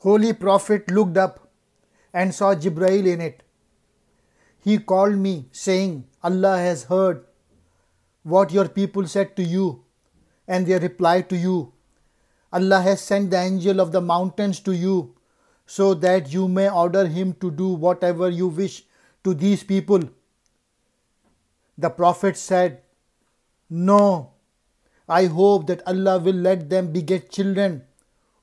Holy Prophet looked up and saw Jibrail in it. He called me, saying, Allah has heard what your people said to you and their reply to you. Allah has sent the angel of the mountains to you so that you may order him to do whatever you wish to these people. The Prophet said, No, I hope that Allah will let them beget children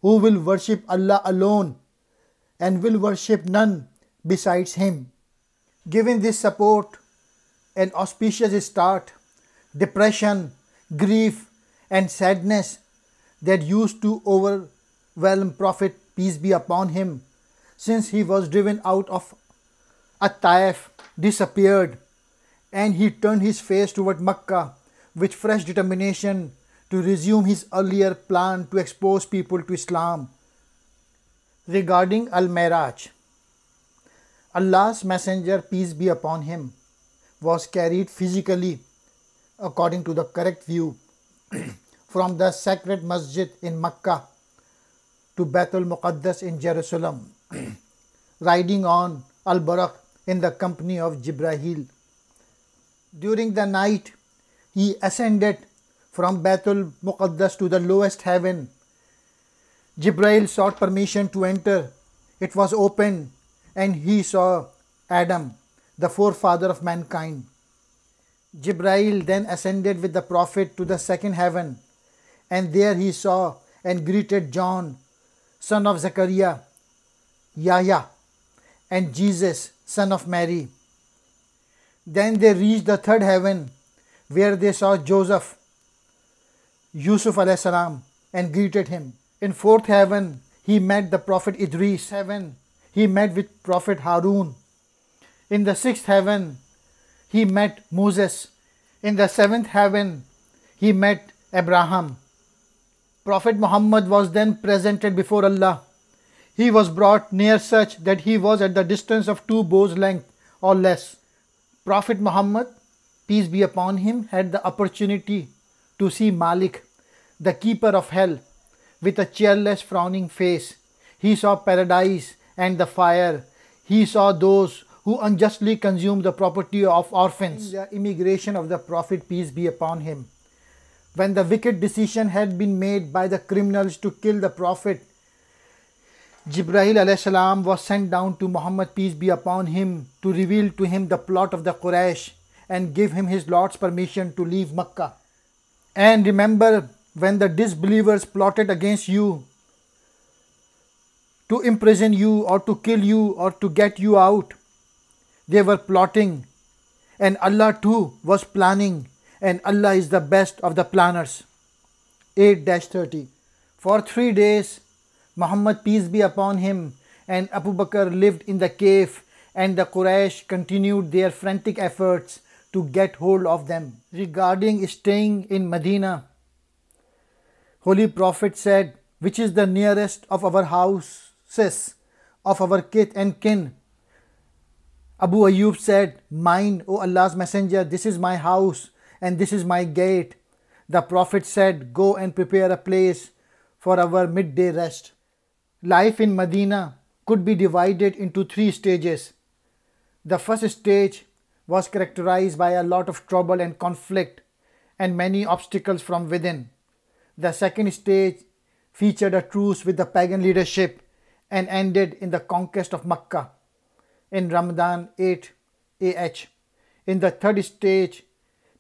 who will worship Allah alone and will worship none besides Him. Given this support, an auspicious start, depression, grief, and sadness that used to overwhelm Prophet, peace be upon him, since he was driven out of At-Taif, disappeared, and he turned his face toward Mecca with fresh determination to resume his earlier plan to expose people to Islam. Regarding Al Miraj, Allah's Messenger, peace be upon him, was carried physically, according to the correct view, from the sacred masjid in Mecca to Baitul Muqaddas in Jerusalem, riding on Al Barak in the company of Jibrahil. During the night, he ascended from Bethul Muqaddas to the lowest heaven. Jibrail sought permission to enter. It was open, and he saw Adam, the forefather of mankind. Jibrail then ascended with the Prophet to the second heaven, and there he saw and greeted John, son of Zechariah, Yahya, and Jesus, son of Mary. Then they reached the third heaven, where they saw Joseph Yusuf salam and greeted him. In fourth heaven, he met the prophet Idris. Heaven, he met with prophet Harun. In the sixth heaven, he met Moses. In the seventh heaven, he met Abraham. Prophet Muhammad was then presented before Allah. He was brought near such that he was at the distance of two bows length or less. Prophet Muhammad, peace be upon him, had the opportunity to see Malik, the keeper of hell, with a cheerless, frowning face. He saw paradise and the fire. He saw those who unjustly consume the property of orphans. The immigration of the Prophet, peace be upon him. When the wicked decision had been made by the criminals to kill the Prophet, Jibreel alayhi was sent down to Muhammad, peace be upon him, to reveal to him the plot of the Quraysh and give him his Lord's permission to leave Mecca. And remember when the disbelievers plotted against you to imprison you or to kill you or to get you out. They were plotting, and Allah too was planning, and Allah is the best of the planners. 8 30. For three days, Muhammad, peace be upon him, and Abu Bakr lived in the cave, and the Quraysh continued their frantic efforts to get hold of them. Regarding staying in Medina, Holy Prophet said, Which is the nearest of our houses, of our kith and kin? Abu Ayyub said, Mine, O Allah's Messenger, this is my house and this is my gate. The Prophet said, Go and prepare a place for our midday rest. Life in Medina could be divided into three stages. The first stage was characterized by a lot of trouble and conflict and many obstacles from within. The second stage featured a truce with the pagan leadership and ended in the conquest of Mecca in Ramadan 8 AH. In the third stage,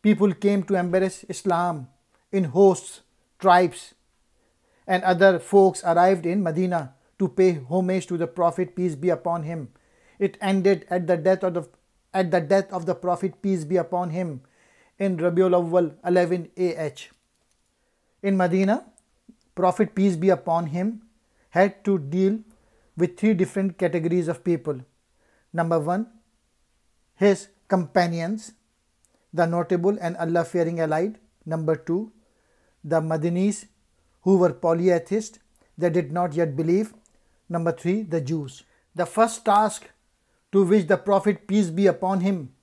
people came to embrace Islam in hosts, tribes, and other folks arrived in Medina to pay homage to the Prophet, peace be upon him. It ended at the death of the at the death of the Prophet peace be upon him in Rabiul Awwal 11 AH. In Medina, Prophet peace be upon him had to deal with three different categories of people. Number one, his companions, the notable and Allah-fearing allied. Number two, the Madinis who were polytheists, they did not yet believe. Number three, the Jews. The first task to which the Prophet, peace be upon him,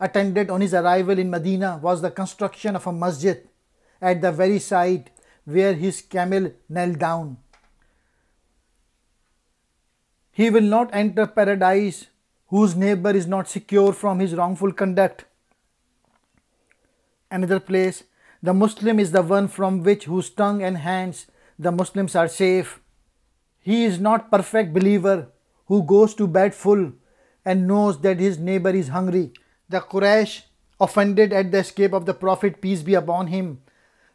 attended on his arrival in Medina was the construction of a masjid at the very site where his camel knelt down. He will not enter paradise whose neighbor is not secure from his wrongful conduct. Another place, the Muslim is the one from which whose tongue and hands the Muslims are safe. He is not perfect believer who goes to bed full and knows that his neighbor is hungry. The Quraysh, offended at the escape of the Prophet, peace be upon him,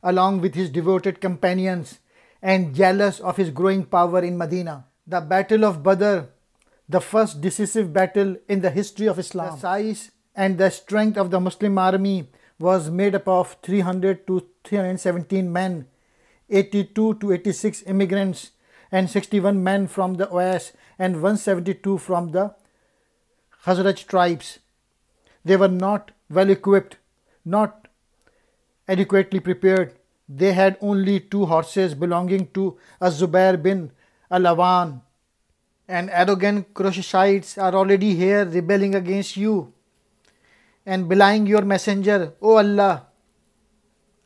along with his devoted companions, and jealous of his growing power in Medina. The Battle of Badr, the first decisive battle in the history of Islam. The size and the strength of the Muslim army was made up of 300 to 317 men, 82 to 86 immigrants, and 61 men from the OS and 172 from the Khazraj tribes. They were not well equipped, not adequately prepared. They had only two horses belonging to Azubair bin Alawan. And arrogant Crochetites are already here rebelling against you and belying your messenger. O oh Allah,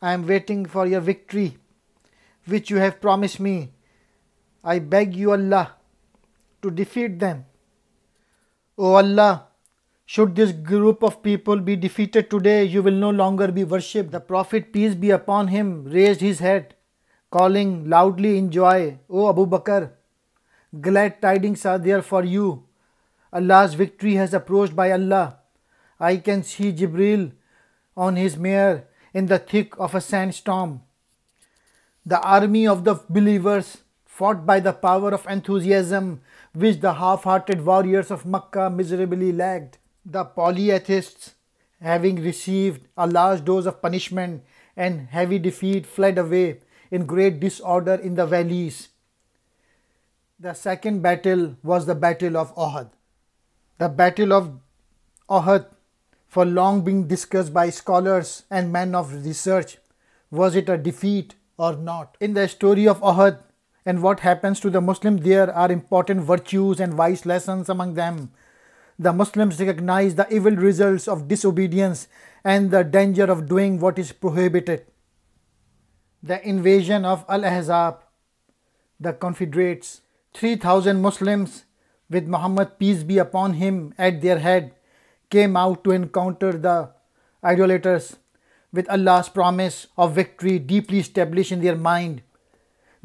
I am waiting for your victory, which you have promised me. I beg you, Allah, to defeat them. O Allah, should this group of people be defeated today, you will no longer be worshipped. The Prophet, peace be upon him, raised his head, calling loudly in joy, O Abu Bakr, glad tidings are there for you. Allah's victory has approached by Allah. I can see Jibril on his mare in the thick of a sandstorm. The army of the believers fought by the power of enthusiasm which the half-hearted warriors of Makkah miserably lacked. The polytheists, having received a large dose of punishment and heavy defeat, fled away in great disorder in the valleys. The second battle was the Battle of Ohad. The Battle of Ohad, for long being discussed by scholars and men of research, was it a defeat or not? In the story of Ohad, and what happens to the Muslim, there are important virtues and wise lessons among them. The Muslims recognize the evil results of disobedience and the danger of doing what is prohibited. The invasion of Al Ahzab, the Confederates, 3,000 Muslims with Muhammad peace be upon him at their head came out to encounter the idolaters with Allah's promise of victory deeply established in their mind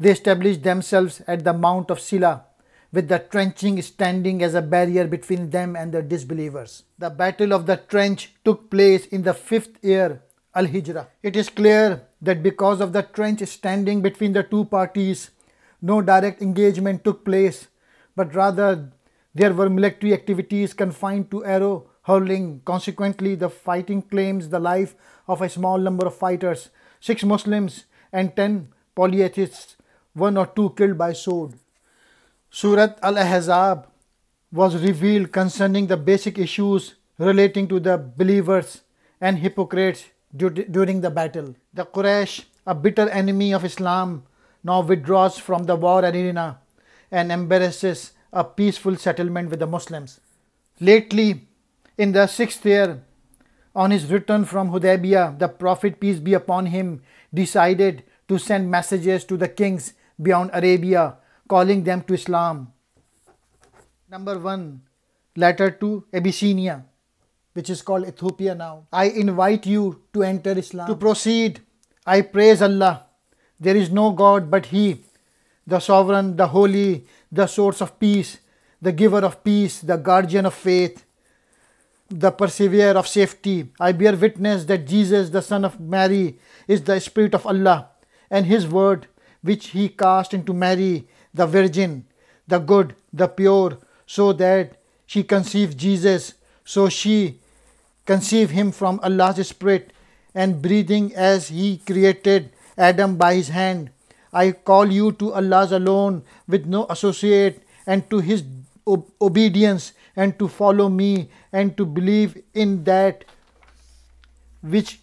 they established themselves at the Mount of Silla, with the trenching standing as a barrier between them and the disbelievers. The Battle of the Trench took place in the fifth year, Al Hijra. It is clear that because of the trench standing between the two parties, no direct engagement took place, but rather there were military activities confined to arrow hurling. Consequently, the fighting claims the life of a small number of fighters. Six Muslims and ten polytheists one or two killed by sword. Surat Al Ahzab was revealed concerning the basic issues relating to the believers and hypocrites during the battle. The Quraysh, a bitter enemy of Islam, now withdraws from the war arena and embarrasses a peaceful settlement with the Muslims. Lately, in the sixth year, on his return from Hudaybiyah, the Prophet, peace be upon him, decided to send messages to the kings beyond Arabia, calling them to Islam. Number one, letter to Abyssinia, which is called Ethiopia now. I invite you to enter Islam. To proceed, I praise Allah. There is no God but He, the Sovereign, the Holy, the Source of Peace, the Giver of Peace, the Guardian of Faith, the Perseverer of Safety. I bear witness that Jesus, the Son of Mary, is the Spirit of Allah, and His Word which he cast into Mary, the Virgin, the good, the pure, so that she conceived Jesus. So she conceived him from Allah's Spirit and breathing as he created Adam by his hand. I call you to Allah's alone with no associate and to his ob obedience and to follow me and to believe in that which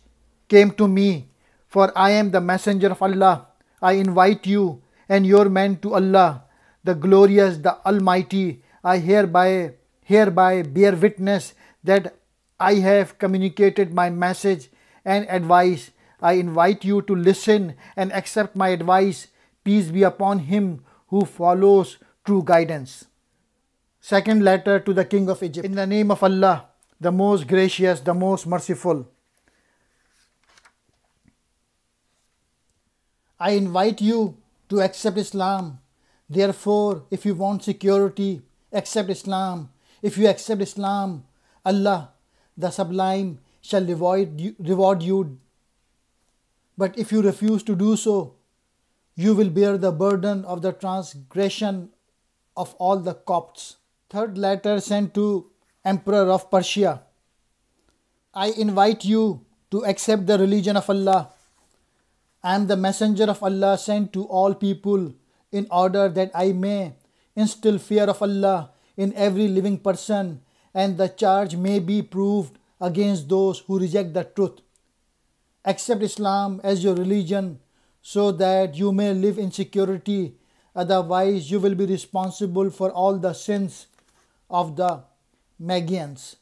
came to me, for I am the messenger of Allah. I invite you and your men to Allah, the glorious, the Almighty. I hereby, hereby bear witness that I have communicated my message and advice. I invite you to listen and accept my advice. Peace be upon him who follows true guidance. Second letter to the King of Egypt. In the name of Allah, the most gracious, the most merciful. I invite you to accept Islam. Therefore, if you want security, accept Islam. If you accept Islam, Allah, the Sublime, shall reward you, reward you. But if you refuse to do so, you will bear the burden of the transgression of all the Copts. Third letter sent to Emperor of Persia. I invite you to accept the religion of Allah I am the messenger of Allah sent to all people in order that I may instill fear of Allah in every living person and the charge may be proved against those who reject the truth. Accept Islam as your religion so that you may live in security otherwise you will be responsible for all the sins of the Magians.